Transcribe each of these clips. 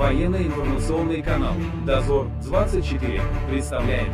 Военно-информационный канал «Дозор 24» представляет.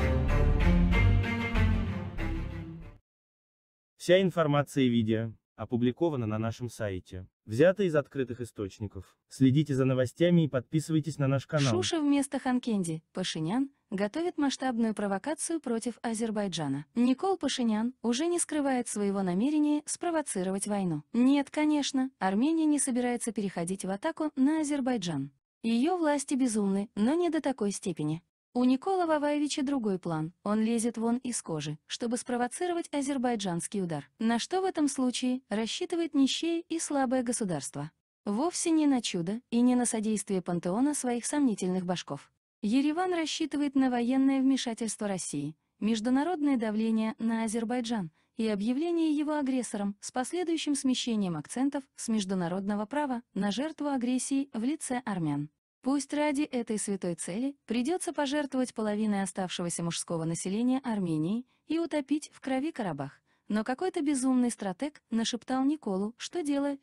Вся информация и видео опубликована на нашем сайте. Взято из открытых источников. Следите за новостями и подписывайтесь на наш канал. Шуша вместо Ханкенди, Пашинян, готовит масштабную провокацию против Азербайджана. Никол Пашинян уже не скрывает своего намерения спровоцировать войну. Нет, конечно, Армения не собирается переходить в атаку на Азербайджан. Ее власти безумны, но не до такой степени. У Никола Ваваевича другой план, он лезет вон из кожи, чтобы спровоцировать азербайджанский удар, на что в этом случае рассчитывает нищее и слабое государство. Вовсе не на чудо и не на содействие пантеона своих сомнительных башков. Ереван рассчитывает на военное вмешательство России, международное давление на Азербайджан – и объявление его агрессором с последующим смещением акцентов с международного права на жертву агрессии в лице армян. Пусть ради этой святой цели придется пожертвовать половиной оставшегося мужского населения Армении и утопить в крови Карабах, но какой-то безумный стратег нашептал Николу, что делает.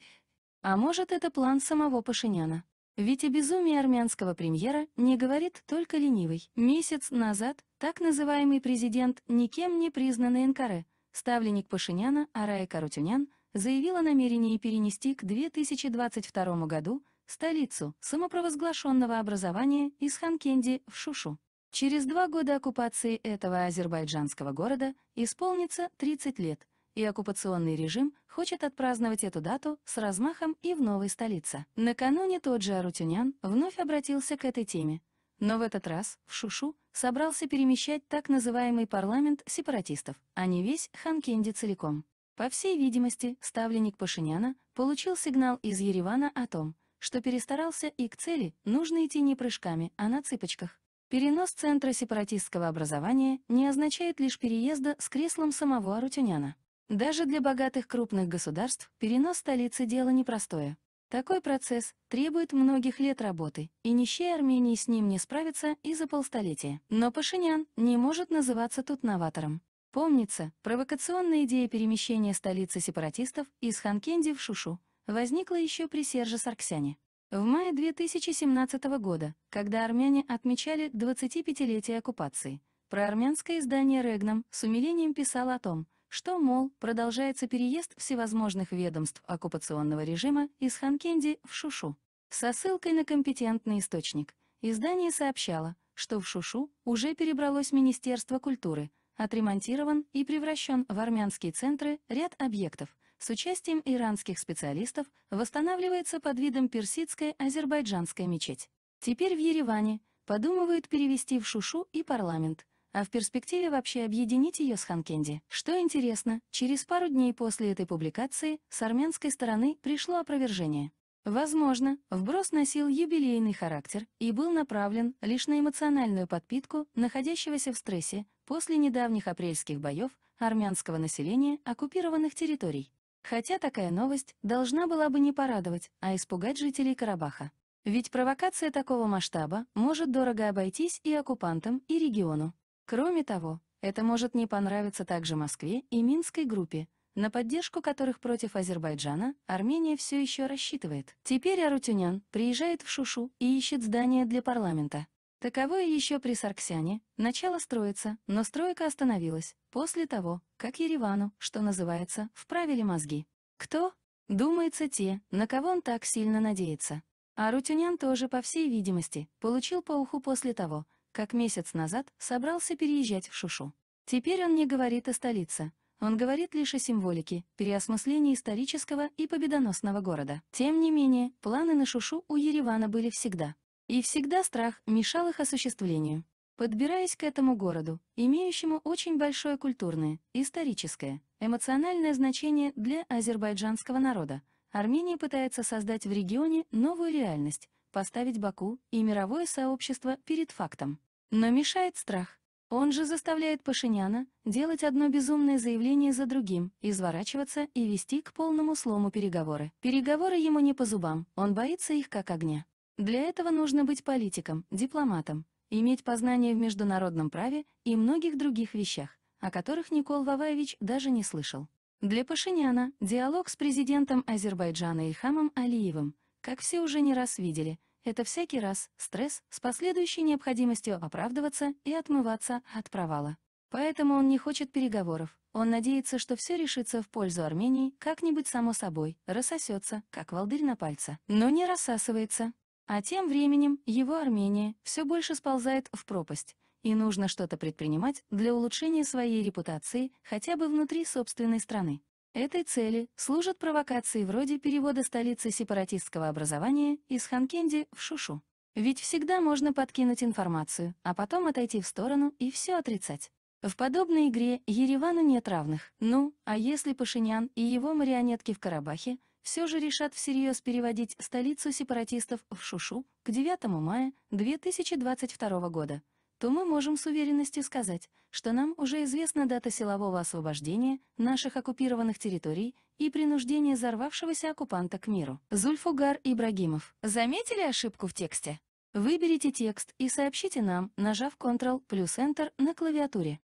А может, это план самого Пашиняна. Ведь о безумии армянского премьера не говорит только ленивый. Месяц назад так называемый президент никем не признанный Энкаре ставленник Пашиняна Арая Карутюнян заявил о намерении перенести к 2022 году столицу самопровозглашенного образования из Ханкенди в Шушу. Через два года оккупации этого азербайджанского города исполнится 30 лет, и оккупационный режим хочет отпраздновать эту дату с размахом и в новой столице. Накануне тот же Арутюнян вновь обратился к этой теме — но в этот раз в Шушу собрался перемещать так называемый парламент сепаратистов, а не весь Ханкенди целиком. По всей видимости, ставленник Пашиняна получил сигнал из Еревана о том, что перестарался и к цели нужно идти не прыжками, а на цыпочках. Перенос центра сепаратистского образования не означает лишь переезда с креслом самого Арутюняна. Даже для богатых крупных государств перенос столицы – дело непростое. Такой процесс требует многих лет работы, и нищей Армении с ним не справится и за полстолетия. Но Пашинян не может называться тут новатором. Помнится, провокационная идея перемещения столицы сепаратистов из Ханкенди в Шушу возникла еще при Серже Сарксяне. В мае 2017 года, когда армяне отмечали 25-летие оккупации, проармянское издание «Регнам» с умилением писало о том, что, мол, продолжается переезд всевозможных ведомств оккупационного режима из Ханкенди в Шушу. Со ссылкой на компетентный источник, издание сообщало, что в Шушу уже перебралось Министерство культуры, отремонтирован и превращен в армянские центры ряд объектов, с участием иранских специалистов восстанавливается под видом персидская азербайджанская мечеть. Теперь в Ереване подумывают перевести в Шушу и парламент – а в перспективе вообще объединить ее с Ханкенди. Что интересно, через пару дней после этой публикации с армянской стороны пришло опровержение. Возможно, вброс носил юбилейный характер и был направлен лишь на эмоциональную подпитку находящегося в стрессе после недавних апрельских боев армянского населения оккупированных территорий. Хотя такая новость должна была бы не порадовать, а испугать жителей Карабаха. Ведь провокация такого масштаба может дорого обойтись и оккупантам, и региону. Кроме того, это может не понравиться также Москве и Минской группе, на поддержку которых против Азербайджана Армения все еще рассчитывает. Теперь Арутюнян приезжает в Шушу и ищет здание для парламента. Таковое еще при Сарксяне, начало строится, но стройка остановилась, после того, как Еревану, что называется, вправили мозги. Кто? Думается те, на кого он так сильно надеется. А Рутюнян тоже, по всей видимости, получил по уху после того, как месяц назад собрался переезжать в Шушу. Теперь он не говорит о столице, он говорит лишь о символике, переосмыслении исторического и победоносного города. Тем не менее, планы на Шушу у Еревана были всегда. И всегда страх мешал их осуществлению. Подбираясь к этому городу, имеющему очень большое культурное, историческое, эмоциональное значение для азербайджанского народа, Армения пытается создать в регионе новую реальность, поставить Баку и мировое сообщество перед фактом. Но мешает страх. Он же заставляет Пашиняна делать одно безумное заявление за другим, изворачиваться и вести к полному слому переговоры. Переговоры ему не по зубам, он боится их как огня. Для этого нужно быть политиком, дипломатом, иметь познания в международном праве и многих других вещах, о которых Никол Ваваевич даже не слышал. Для Пашиняна диалог с президентом Азербайджана Ильхамом Алиевым, как все уже не раз видели – это всякий раз стресс с последующей необходимостью оправдываться и отмываться от провала. Поэтому он не хочет переговоров. Он надеется, что все решится в пользу Армении как-нибудь само собой, рассосется, как волдырь на пальце, но не рассасывается. А тем временем его Армения все больше сползает в пропасть, и нужно что-то предпринимать для улучшения своей репутации хотя бы внутри собственной страны. Этой цели служат провокации вроде перевода столицы сепаратистского образования из Ханкенди в Шушу. Ведь всегда можно подкинуть информацию, а потом отойти в сторону и все отрицать. В подобной игре Еревану нет равных. Ну, а если Пашинян и его марионетки в Карабахе все же решат всерьез переводить столицу сепаратистов в Шушу к 9 мая 2022 года, то мы можем с уверенностью сказать, что нам уже известна дата силового освобождения наших оккупированных территорий и принуждения взорвавшегося оккупанта к миру. Зульфугар Ибрагимов. Заметили ошибку в тексте? Выберите текст и сообщите нам, нажав Ctrl плюс Enter на клавиатуре.